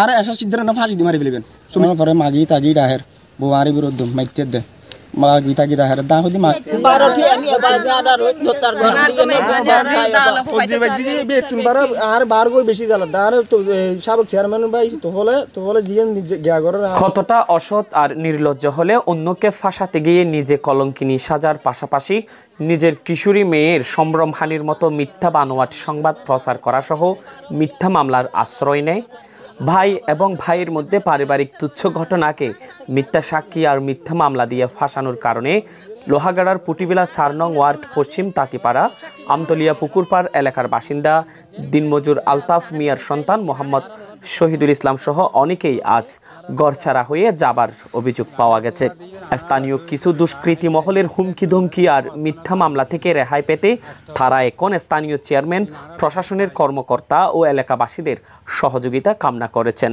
আর এসা সিদ্ধ না ফাঁসি দিয়ে মারি ফেলবেন সময় পরে মাগি তাগি রাহের বউ বিরুদ্ধ মাইতে দে মাগি তাগি দা আর বার গই বেশি জ্বালা দা আর তো চেয়ারম্যান ভাই তো হলে তো হলে গিয়া ঘর কতটা অসৎ আর নির্লজ্জ হলে অন্যকে ফাঁসাতে গিয়ে নিজে কলঙ্কিনী সাজার পাশাপাশি নিজের কিশোরী মেয়ের সম্ভ্রমহানির মতো মিথ্যা বানোয়াট সংবাদ প্রচার করা সহ মিথ্যা মামলার আশ্রয় নেয় ভাই এবং ভাইয়ের মধ্যে পারিবারিক তুচ্ছ ঘটনাকে মিথ্যা সাক্ষী আর মিথ্যা মামলা দিয়ে ফাঁসানোর কারণে লোহাগাড়ার পুটিবিলা চার নং ওয়ার্ড পশ্চিম তাঁতিপাড়া আমতলিয়া পুকুরপাড় এলাকার বাসিন্দা দিনমজুর আলতাফ মিয়ার সন্তান মোহাম্মদ শহীদুল ইসলাম সহ অনেকেই আজ গড়ছাড়া হয়ে যাবার অভিযোগ পাওয়া গেছে স্থানীয় কিছু দুষ্কৃতী মহলের হুমকি ধমকি আর মিথ্যা মামলা থেকে রেহাই পেতে তারা এখন স্থানীয় চেয়ারম্যান প্রশাসনের কর্মকর্তা ও এলাকাবাসীদের সহযোগিতা কামনা করেছেন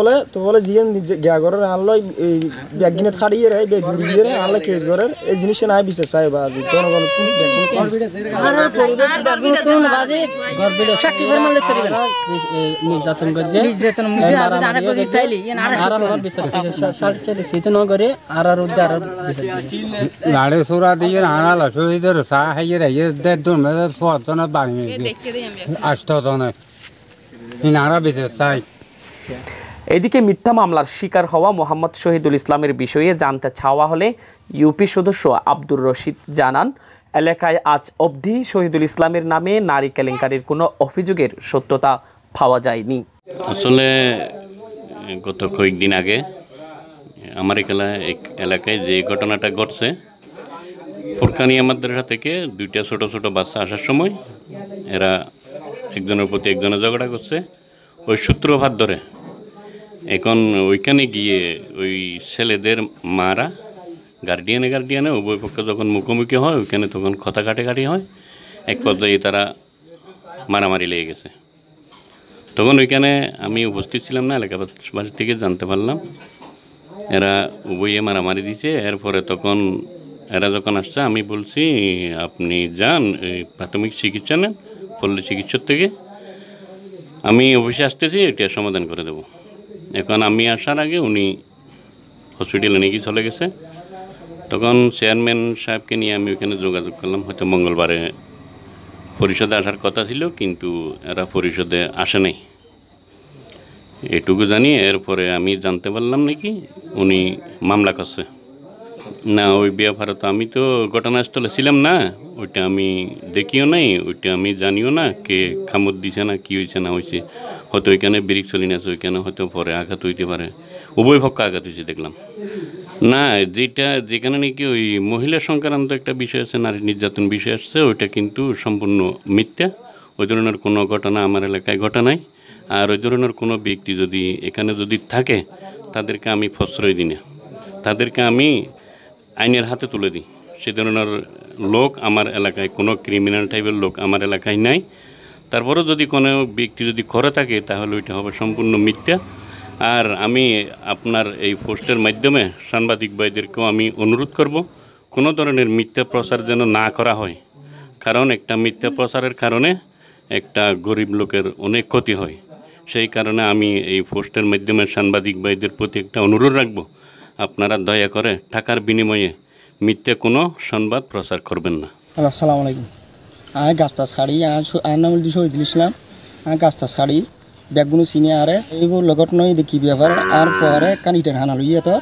বলে তো বলে জিগেন গিয়া ঘরের আনলো এই ব্যাগিনে খাড়িয়ে রে বে দূর দিয়ে রে আনলে কেস ঘরের এই জিনিসটা নাই বিশ্বাস চাই বা জনগণ নির্যাতন করছে গাড়ি সুরা দিয়ে আষ্ট চাই এদিকে মিথ্যা মামলার শিকার হওয়া মোহাম্মদ শহীদুল ইসলামের বিষয়ে জানতে চাওয়া হলে ইউপি সদস্য আব্দুর রশিদ জানান এলাকায় আজ অবধি শহীদুল ইসলামের নামে নারী কেলেঙ্কারির কোনো অভিযোগের সত্যতা পাওয়া যায়নি আসলে গত কয়েকদিন আগে আমার এক এলাকায় যে ঘটনাটা ঘটছে আমাদের মাদ্রাসা থেকে দুইটা ছোট ছোট বাচ্চা আসার সময় এরা একজনের প্রতি একজনের ঝগড়া করছে ওই সূত্রভাত ধরে এখন ওইখানে গিয়ে ওই ছেলেদের মারা গার্ডিয়ানে গার্ডিয়ানে উভয় পক্ষে যখন মুখোমুখি হয় ওইখানে তখন কথা কাটাকাটি হয় এক পর্যায়ে তারা মারামারি লেগে গেছে তখন ওইখানে আমি উপস্থিত ছিলাম না এলাকাবাস থেকে জানতে পারলাম এরা উভয়ে মারামারি দিছে এরপরে তখন এরা যখন আসছে আমি বলছি আপনি যান প্রাথমিক চিকিৎসা নেন পল্লী চিকিৎসক থেকে আমি অফিসে আসতেছি এটা সমাধান করে দেবো এখন আমি আসার আগে উনি হসপিটালে নিয়ে গিয়ে চলে গেছে তখন চেয়ারম্যান সাহেবকে নিয়ে আমি ওখানে যোগাযোগ করলাম হয়তো মঙ্গলবারে পরিষদে আসার কথা ছিল কিন্তু এরা পরিষদে আসে নাই এটুকু জানি এরপরে আমি জানতে পারলাম নাকি উনি মামলা করছে না ওই বিয়া ভারত আমি তো ঘটনাস্থলে ছিলাম না ওইটা আমি দেখিও নাই ওইটা আমি জানিও না কে খামত দিছে না কী হয়েছে না হয়েছে হয়তো ওইখানে ব্রিক চলি না আছে ওইখানে হয়তো পরে আঘাত হইতে পারে উভয় পক্ষ আঘাত হয়েছে দেখলাম না যেটা যেখানে নাকি ওই মহিলা সংক্রান্ত একটা বিষয় আছে নারী নির্যাতন বিষয় আসছে ওইটা কিন্তু সম্পূর্ণ মিথ্যা ওই ধরনের কোনো ঘটনা আমার এলাকায় ঘটা নাই আর ওই ধরনের কোনো ব্যক্তি যদি এখানে যদি থাকে তাদেরকে আমি ফসরই দিই না তাদেরকে আমি আইনের হাতে তুলে দিই সে ধরনের লোক আমার এলাকায় কোনো ক্রিমিনাল টাইপের লোক আমার এলাকায় নাই তারপরেও যদি কোনো ব্যক্তি যদি করে থাকে তাহলে ওইটা হবে সম্পূর্ণ মিথ্যা আর আমি আপনার এই পোস্টের মাধ্যমে সাংবাদিক ভাইদেরকেও আমি অনুরোধ করব কোনো ধরনের মিথ্যা প্রচার যেন না করা হয় কারণ একটা মিথ্যা প্রচারের কারণে একটা গরিব লোকের অনেক ক্ষতি হয় সেই কারণে আমি এই পোস্টের মাধ্যমে সাংবাদিক ভাইদের প্রতি একটা অনুরোধ রাখবো আপনারা দয়া করে টাকার বিনিময়ে মিথ্যে কোনো সংবাদ প্রচার করবেন না আসসালামু আলাইকুম আমি গাছটা ছাড়ি আর নাম শহীদুল ইসলাম আমি গাছটা শাড়ি ব্যাগগুলো চিনি আরে এইবোৰ লগত নয় দেখি ব্যাপার আর পরে কানিটার হানা লই এতর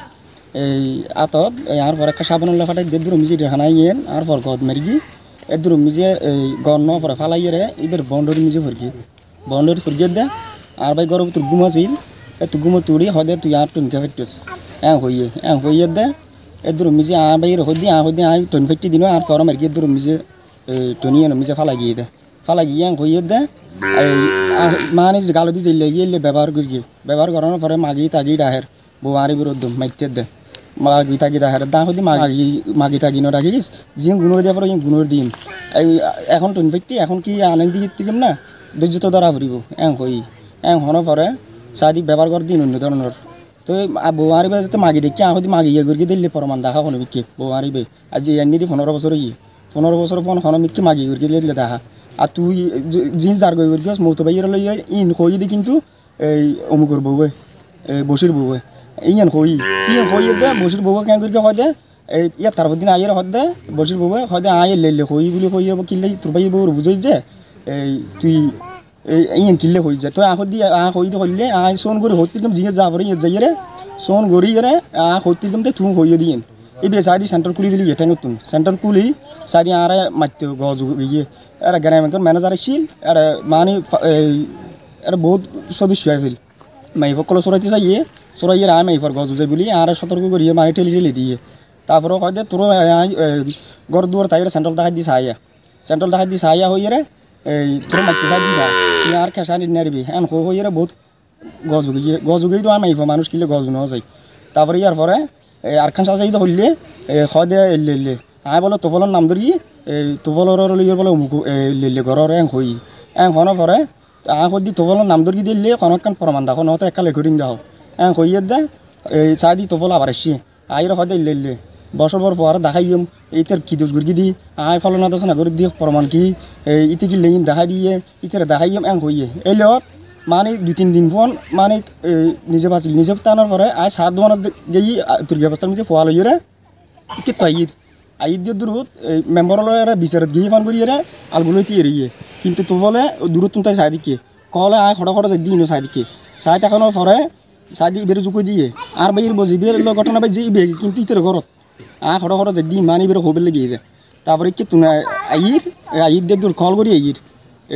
এই আতত আর পরে একটা সাবান লেখাটা দিয়ে দুরুম মিজি হানাই ইয়েন আর পর গদ মেরি গি এ দুরুম মিজে এই ন পরে ফালাই রে এবার বন্ডরি মিজে ফুরগি বন্ডরি ফুরগিয়ে দে আর ভাই গরম তোর গুমা চিল এত গুমা তুড়ি হদে তুই আর তুমি এ হইয়ে এ হইয়ে দে এ দূর মিজে আ বাইরে হদি আ হদি আ টন ফেটি দিন আর ফরম আর গিয়ে দূর মিজে টনিয়ে মিজে ফালা গিয়ে দে ফালা গিয়ে আং হইয়ে দে মানে গালো দি জেলে গিয়ে ব্যবহার করি গিয়ে ব্যবহার করানোর পরে মাগি তাগি ডাহের বউ আরে বিরোধ মাইতে দে মাগি থাকি রাখার দা হদি মাগি মাগি থাকি না রাখি যে গুণর দিয়ে পরে গুণর দিন এখন টুন ফিফটি এখন কি আনেন দিয়ে দিলাম না ধৈর্য তো ধরা ফুরিব এং হই এং হন পরে সাদি ব্যবহার কর দিন অন্য ধরনের তো বোৱাৰী বাই যাতে মাগি দে কিয় আহোঁ মাগি গিয়া গৰকি দিলে পৰ মান দাহা শুনবি কি বোৱাৰী বাই আজি এনে দি পোন্ধৰ বছৰ ইয়ে পোন্ধৰ বছৰ ফোন শুনবি কি মাগি গৰকি দিলে দাহা আৰু তুই যি যাৰ গৈ গৰকি মৌত বাহিৰ লৈ ইন খুৱাই দি কিন্তু এই অমুকৰ বৌৱে এই বছিৰ বৌৱে ইন খুৱাই কি খুৱাই দে বছিৰ বৌৱে কেনে গৰকি হয় দে এই ইয়াত তাৰ দিন আহিয়ে হয় দে বছিৰ বৌৱে হয় দে আহিলে খুৱাই বুলি খুৱাই ৰ'ব কিলে তোৰ বাহিৰ বৌ বুজাই যে এই তুই ইয়ে কিনলে হয়ে যায় তো আখ দিয়ে আহ হইতে করলে আই সোন করে হতিরকম জিগে যা পরে ইয়ে যাই রে সোন গড়ি রে আহ হতিরকম তো তুমি হইয়ে দিয়ে এই বে সাইডি সেন্টার কুলি দিলি এটা নতুন সেন্টার কুলি সাইডি আরে মারতে গজ ইয়ে গ্রাম গ্রামের ম্যানেজার আসছিল আর মানে আর বহুত সদস্য আছিল মাই কল সরাইতে চাই ইয়ে সরাই আর ফর গজ যায় বলি আরে সতর্ক করিয়ে মাই ঠেলি ঠেলি দিয়ে তারপরে দে তোর ঘর দুয়ার তাই সেন্ট্রাল দেখা দিয়ে সাহায্য সেন্ট্রাল দেখা দিয়ে সাহায্য হয়ে রে এই তোর মাইকে সাত দিছা তুই আর খেসা নিত নারবি এখন হো হো এরা বহুত গজুগি গজুগি তো আমি মানুষ কিলে গজু ন যাই তারপরে ইয়ার পরে আর খান সাজা তো হইলে হয় দে এলে এলে আয় বলো তোফলর নাম ধরি এই তোফলর ইয়ে বলে অমুক লেলে ঘরের এং হই এং হন পরে আহ দি তোফলর নাম ধরি দিলে কনকান প্রমাণ দেখো নহতে একালে ঘুরিং দাও এং হইয়ে দে এই চাই দি তোফল আবার এসছি আইরা হয় দে ইলে বছর পর পর দেখাই দিম এইটার কি দোষ গুরগি দি আই ফলনা দোষ না করে দিয়ে প্রমাণ কি ইতি কি লেন দেখাই দিয়ে ইতার দেখাই দিম এং হইয়ে এই লত মানে দুই তিন দিন ফোন মানে নিজে বাঁচিল নিজে টানার পরে আয় সাত দোকানত গেই তুর্গি অবস্থার মধ্যে ফোয়া লইয়ে রে কি তাইর আইর দিয়ে দূরত এই মেম্বরলৈ বিচারত গিয়ে ফোন করিয়ে রে আলগুলো তিয়ে রইয়ে কিন্তু তো বলে দূরত তুমি তাই সাই দিকে কলে আয় খড়া খড়া দিই সাই দিকে সাই তখন পরে সাই দিয়ে ইবের জুকুই দিয়ে আর বাইর ইর বজি ইবের ঘটনা বাই যে ইবে কিন্তু ইতের ঘরত আ খড়ো খড়ো যদি ইমান ইবের হবের লেগে যায় তারপরে কি তুমি আইর আইর দেখ দূর কল করি আইর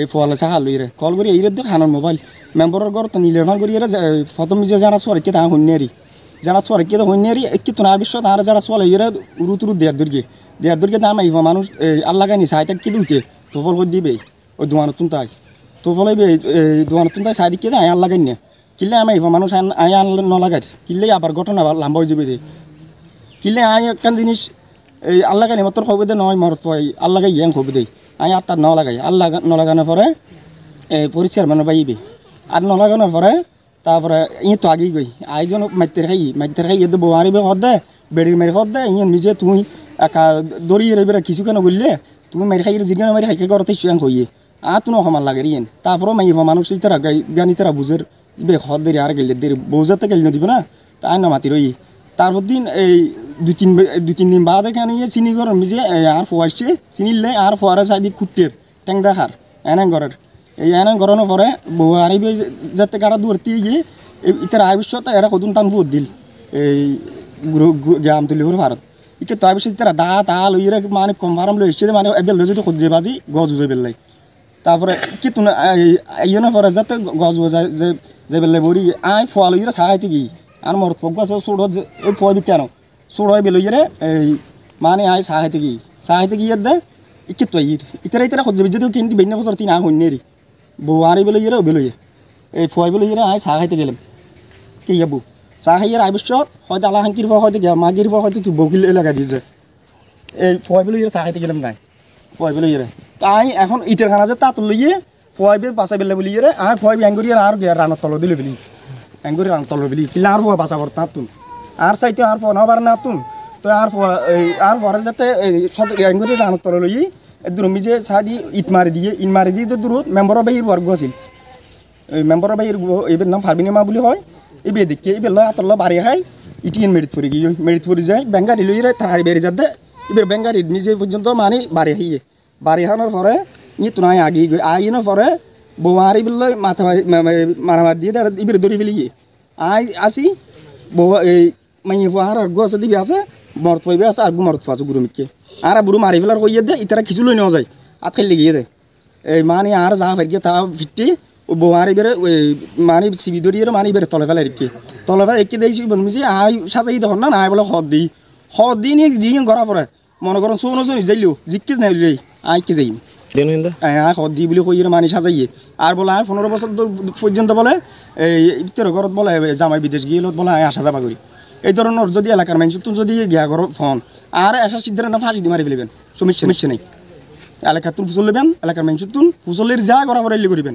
এই ফল চা খালো ইরে কল করি আইরে দেখ হানার মোবাইল মেম্বরের ঘর তো নীলের ভাল করি এরা প্রথম যে জানা সরে কি তা হন্যারি জানা সরে কি তো হন্যারি কি তো না বিশ্ব তাহারা যারা চলে ইরে উরু তুরু দেয়ার দুর্গে দেয়ার দুর্গে দাম আইব মানুষ আল্লাহ গানি সাইটা কি দুইতে তো ফল করে দিবে ওই দোয়ানো তুন তাই তো ফলে দোয়ানো তুন তাই সাইড কি আয় আল্লাহ গানি কিলে আমি আইব মানুষ আয় আন নলাগার কিলে আবার ঘটনা লাম্বা হয়ে যাবে কিলে আই একটা জিনিস এই আল্লাহ গানি খবর দে নয় মরত পাই আল্লাহ গাই ইয়াং খবর দেই আই আর তার ন লাগাই আল্লাহ ন লাগানোর পরে এই পরিচয় মানে বাইবে আর ন লাগানোর পরে তারপরে ইয়ে তো আগেই গই আইজন মাইতের খাই মাইতের খাই ইয়ে বউ আরিবে হদ দে বেড়ি মেরে হদ দে ইয়ে নিজে তুই একা দড়ি রেবে কিছু কেন বললে তুমি মেরে খাই জিজ্ঞান মেরে খাইকে করতে সুয়াং হইয়ে আ তুনো সমান লাগে ইয়েন তারপরে মাই মানুষ তারা গানি তারা বুঝের বে হদ দেরি আর গেলে দেরি বউজাতে গেলে দিব না তাই না মাতি রই তারপর দিন এই দুই তিন দুই তিন দিন বাদে কেন ইয়ে চিনি গরম যে আর ফোয়াইছে চিনিলে আর ফোয়ারে সাইডি খুঁটের ট্যাং দেখার এনে ঘরের এই এনে ঘরানোর পরে বউ আরিবে যাতে কাটা দূরতে গিয়ে ইতার আবিষ্যত এরা কদুন তান ভোট দিল এই গ্রাম তুলি হল ভারত ইকে তো আবিষ্যত তারা দা তা লইরে ইয়ে মানে কম ভারম লই এসছে মানে এবেল যদি খুঁজে বাজি গজ উজে বেললাই তারপরে কি তুমি ইয়নের পরে যাতে গজ যায় যে বেললাই বড়ি আয় ফোয়াল ইরা ইয়ে সাহাইতে গিয়ে আর মরত পগ্গা সে সোড় এই ফোয়া কেন সুড়য় বেলুই রে এই মানে আয় সাহাইতে কি সাহাইতে কি দে ইকে তো ইর ইতারা ইতারা খোঁজ যদি কিন্তু বেন্য বছর তিন আহ হইনে রে বউ আরে বেলুই রে বেলুই এই ফয় বেলুই রে আয় সাহাইতে গেলাম কি যাবো সাহাইয়ের আবিষ্যত হয়তো আলা শান্তির ফ হয়তো মাগির ফ হয়তো তুই বকিল লাগা দিয়েছে এই ফয় বেলুই রে সাহাইতে গেলাম নাই ফয় বেলুই রে তাই এখন ইটের খানা যে তাঁত লইয়ে ফয় বেল বাসা বেলে বলি রে আয় ফয় ব্যাঙ্গুরি আর গিয়া রানোর তল দিলে বলি ব্যাঙ্গুরি রানোর তল বলি কিলা আর ফয় বাসা করতাম তুমি আর সাইতে আর ফোন হবার না তুম তো আর আর পরে যাতে এঙ্গুরি রানত লই দুরমি যে সাদি ইট মারি দিয়ে ইট মারি দিয়ে তো দূরত মেম্বৰৰ বাহিৰ এই আছিল মেম্বৰৰ বাহিৰ এবার নাম ফাৰ্বিনিমা বুলি হয় এই দেখি এবার লয় আতল বাড়ি খাই ইটিন মেরিট ফুরি গিয়ে মেরিট ফুরি যায় বেঙ্গারি লই তাড়াতাড়ি বেড়ে যাতে এবার বেঙ্গারি নিজে পর্যন্ত মানে বাড়ি হাইয়ে বাড়ি হানোর পরে ই তোনায় আগিয়ে গই আইনোর পরে বৌমারি বললে মাথা মারামার দিয়ে এবার দড়ি গিয়ে আই আসি বৌ এই মাইয়ে আর গছ দিবি আছে মরত পাইবে আছে আর মরত পাছো গুরু মিটকে আর বুড়ো মারি ফেলার কইয়ে দে ইতারা কিছু লই নেওয়া যায় আত খাইলে গিয়ে দে এই মানে আর যা ফেরকে তা ফিটটি ও বৌমারি বেড়ে ওই মানে সিবি ধরিয়ে মানে বেড়ে তলে ফেলে রেখে তলে ফেলে রেখে দিয়েছি বলবি যে আই সাজাই দেখুন না নাই বলে হদ দিই হদ দিই নিয়ে জি ঘরা পড়ে মনে করেন চৌন চৌন যাইলেও জিকে নাই যাই আইকে যাই হ্যাঁ হদ দিই বলে কইয়ের মানে সাজাইয়ে আর বলে আর পনেরো বছর পর্যন্ত বলে এই তোর ঘরত বলে জামাই বিদেশ গিয়ে বলে আয় আসা যাবা করি এই ধরনের যদি এলাকার মানুষ তুমি যদি গিয়া ঘর ফোন আর এসা সিদ্ধারে না ফাঁসি দিয়ে মারি ফেলবেন সমস্যা নিচ্ছে নেই এলাকা তুমি ফুচল লেবেন এলাকার মানুষ তুমি ফুচলের যা ঘর আবার এলি করিবেন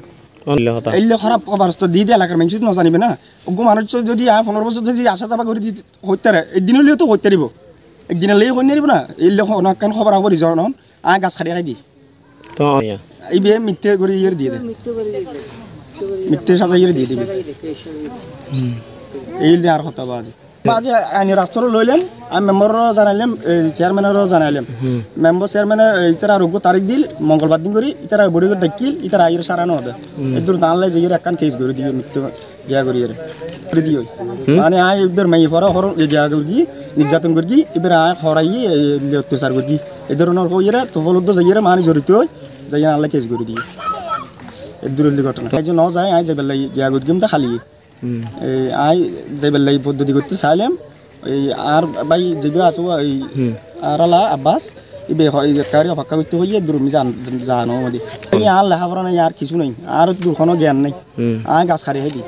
এলে খারাপ অবস্থা দিয়ে দিয়ে এলাকার মানুষ তুমি জানিবে না ওগো মানুষ যদি আর পনেরো বছর যদি আসা যাবা করে দিতে হত্যারে একদিন হলেও তো হত্যা দিব একদিন হলেই হই নিব না এলে অনেকক্ষণ খবর আবার রিজার্ভ নহন আ গাছ খাটি খাই দি এই বিয়ে মিথ্যে করে ইয়ে দিয়ে দে মিথ্যে সাজা ইয়ে দিয়ে দিবি এই আর কথা বাজে আজি আইনি রাষ্ট্রও লইলেন আমি মেম্বারও জানাইলাম চেয়ারম্যানেরও জানাইলাম মেম্বার চেয়ারম্যানে ইতারা রোগ তারিখ দিল মঙ্গলবার দিন করি ইতারা বড়ি করে ডাকিল ইতারা আইয়ের সারানো হতে এদুর দাঁড়ালে যে একখান কেস করে দিয়ে মৃত্যু ইয়া করি এর দিও মানে আয় এবার মাই ফরা হর ইয়া করি নির্যাতন করি এবার আয় হরাই অত্যাচার করি এ ধরনের কইরা তো হলুদ যাইয়েরা মানে জড়িত হয় যাইয়া আনলে কেস করে দিয়ে এদুরের ঘটনা আজ ন যায় আয় যাবে ইয়া করি খালি এই আই যাইবার লাগি পদ্ধতি করতে চাইলাম এই আর ভাই যেবে আসো এই আর আলা আব্বাস ইবে হয় কারি অপেক্ষা করতে হইয়ে দূর জান জানো মানে এই আর লেখাপড়া নাই আর কিছু নাই আর দূরখনো জ্ঞান নাই আই গাছ খারি হেদি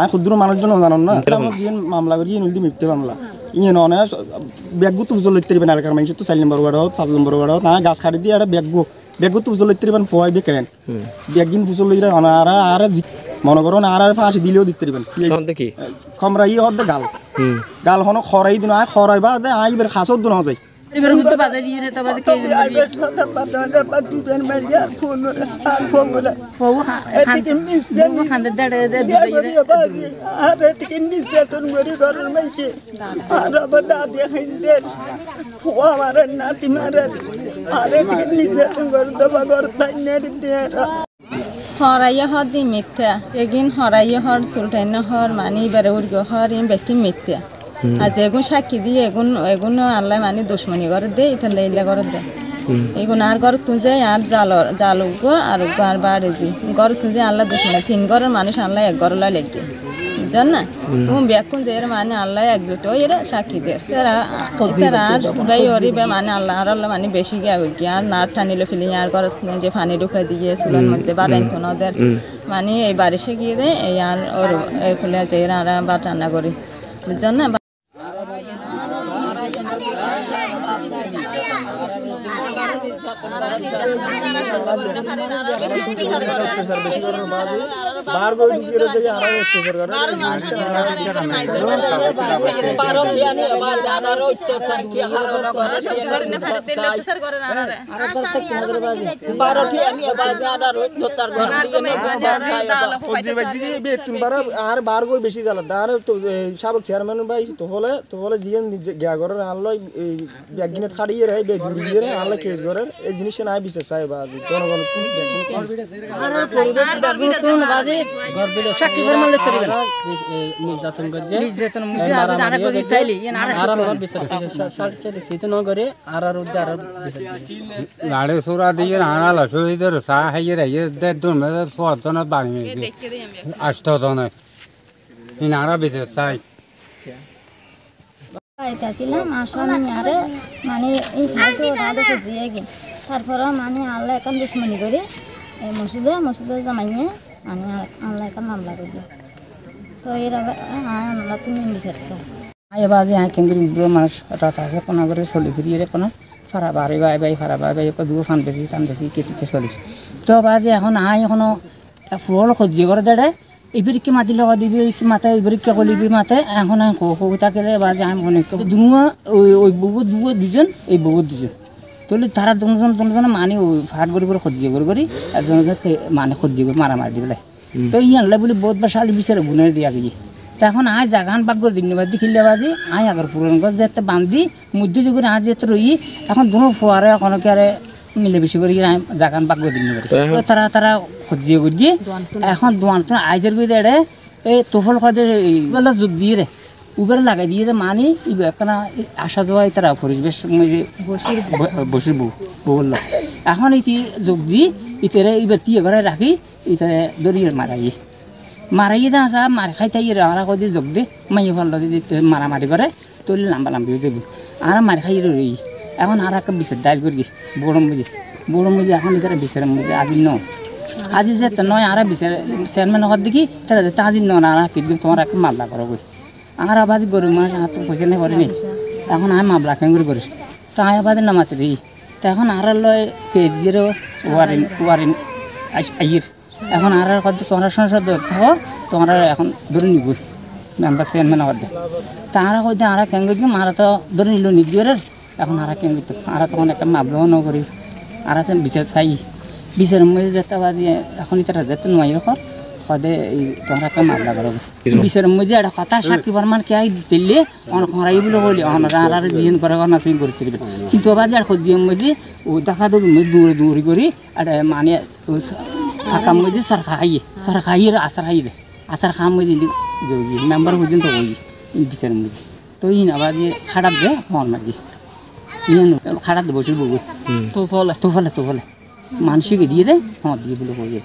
আই ক্ষুদ্র মানুষজন জানান না এটা আমার জিন মামলা করি নিলদি মিথ্যে মামলা ইয়ে নয় ব্যাগু তুফ জ্বলে তিরবেন এলাকার মানুষ তো চার নম্বর ওয়ার্ড হোক পাঁচ নম্বর ওয়ার্ড হোক না গাছ খাড়ি দিয়ে একটা ব্যাগু ব্যাগু তুফ জ্বলে তিরবেন পোয়াইবে কেন ব্যাগিন ফুচল আর আর জিত মনে করুন আর আর ফাঁসি দিলেও দিতে পারবেন কি খমরা ইয়ে হতে গাল গাল হন খরাই দিন আয় খরাই বা আই বের খাসত দিন হয় এবার হুতো বাজার দিয়ে রে আরে নির্যাতন করে দেবা ঘর তাই হরাইয়া হর দি মিথ্যা যেগিন হরাইয়া হর সুলটাইন হর মানে এবারে উর্গ হর ইন ব্যক্তি মিথ্যা আর যেগুন সাক্ষী দিয়ে এগুন এগুন আল্লাহ মানে দুশ্মনী ঘর দে ইতাল লাইলা ঘর দে এগুন আর ঘর তুঁজে আর জাল জাল উগো আর উগো আর বাড়ে জি ঘর তুঁজে আল্লাহ দুশ্মনী তিন ঘরের মানুষ আল্লাহ এক ঘর লাই লেগে জানা তুমি ব্যাকুন যে মানে আল্লাহ একজোট এরা সাকিদের তারা তারা গাই অরিবে মানে আল্লাহ আর আল্লাহ মানে বেশি গিয়া গিয়া আর নার টানিলে ফেলি আর ঘর যে ফানি ঢুকা দিয়ে চুলের মধ্যে বাড়াই তো নদের মানে এই বারিশে গিয়ে দেয় এই আর ওর খুলে যে আর বা টান্না করি বুঝছেন না আর বার গো বেশি জ্বালা আর সাবেক চেয়ারম্যান ভাই তো হলে তো হলে যে গিয়া ঘরের আনলো এই ব্যাগিনে খাড়িয়ে রে বেদুর দিয়ে আনলে কেস ঘরের এই জিনিসটা নাই বিশ্বাস সাহেব আর গাড়ি সুরা দিয়ে আনা লসু চা হাইয়ে রাইয়ে দেড় দু মেয়ে ছ জনের বাড়ি আষ্ট জনের ইনারা বেঁচে চাই পাইতেছিলাম আসামি আরে মানে এই সাইডে ওরা জিয়ে গেল তারপরও মানে আল্লাহ এখন দুশ্মনি করে এই মসুদে মসুদে জামাইয়ে মানে আল্লাহ এখন মামলা করি তো এর আগে আমরা তুমি বিচারছো এবার যে আঁকেন বুড়ো মানুষ রাত আছে কোনা করে চলি ফিরি রে কোনো ফারা বাড়ি বাই বাই ফারা বাই বাই দুও ফান বেশি টান বেশি কেটিকে চলিস তো বাজে এখন আই এখনো ফুল সহ্য করে দেড়ে ইবিরকে মাতি লগা দিবি কি মাতে ইবিরকে কলিবি মাতে এখন আমি কৌ থাকিলে বা যে আমি মনে দুনো ওই বউ দুজন এই বহুত দুজন তাহলে তারা দুজন দুজন মানে ফাট করে করে সহ্য করে করি আর দুজনকে মানে সহ্য করে মারা মারি দিবলে তো ই আনলে বলি বহুত বার শালি বিচারে গুণের দিয়া গিয়ে এখন আয় জাগান বাক করে ধন্যবাদ দি খিল্লা বাদি আই আগর পুরন গছ যাতে বান্ধি মধ্য দি করে আজ যেতে রই এখন দু ফোয়ারে এখন আরে মিলে বেশি করে জাগান বাক করে ধন্যবাদ তারা তারা সহ্য করে দিয়ে এখন দোয়ান আইজের গিয়ে দেড়ে এই তোফল খাদের এই বেলা যোগ দিয়ে রে উপরে লাগাই দিয়ে যে মানে এখন আশা দেওয়াই তারা পরিবেশ বসির বউ এখন ইতি যোগ দি ইতারে এবার তিয়ে ঘরে রাখি ইতারে দড়িয়ে মারাই মারাই যা আসা মারি খাই থাকি রা করে যোগ দে মাইয়ে ভালো মারামারি করে তোর লাম্বা লাম্বি দেব আর মারি খাই রই এখন আর একটা বিশ্বের ডাইল করি বড় মুজি বড় মুজি এখন ইতারা বিশ্বের মুজি আজি ন আজি যে নয় আর বিচার চেয়ারম্যান হওয়ার দেখি তারা আজি ন আর তোমার একটা মাল্লা করো বই আর আবাদ গরু মানুষ হাত পয়সা নিয়ে করিনি এখন আমি মাবলা কেঙ্গুর করিস তো আমি আবাদ না মাত্র এখন আর লয় কেজির ওয়ারেন ওয়ারেন আইয়ের এখন আর কথা তোমরা সংসদ থাকো তোমরা এখন ধরে নিব মেম্বার চেয়ারম্যান তো আর কইতে আর কেঙ্গুর কি আর তো ধরে নিল নিজের এখন আরা কেঙ্গুর আর তখন একটা মাবলাও ন করি আর আছে বিচার চাই বিচার মধ্যে যেতে এখন ইচ্ছাটা যেতে নয় এখন কদে তোমরা কে মামলা করো বিশের মধ্যে একটা কথা সাক্ষী বর্মান কে আই দিলে অন খরাই বলে বলি অন রানার দিন করে অন সিং করছিল কিন্তু আবার যার খোঁজিয়ে মধ্যে ও দেখা তো দূরে দূরে করি আর মানে ফাঁকা মধ্যে সার খাইয়ে সার খাইয়ে আসার খাই দে আসার খাওয়া মধ্যে মেম্বার পর্যন্ত ওই বিশের মধ্যে তো ইন আবার যে খারাপ দে মন মাগি ইন খারাপ বসে বলবো তো ফলে তো ফলে তো ফলে মানসিক দিয়ে দেয় হ্যাঁ দিয়ে বলে হয়ে যায়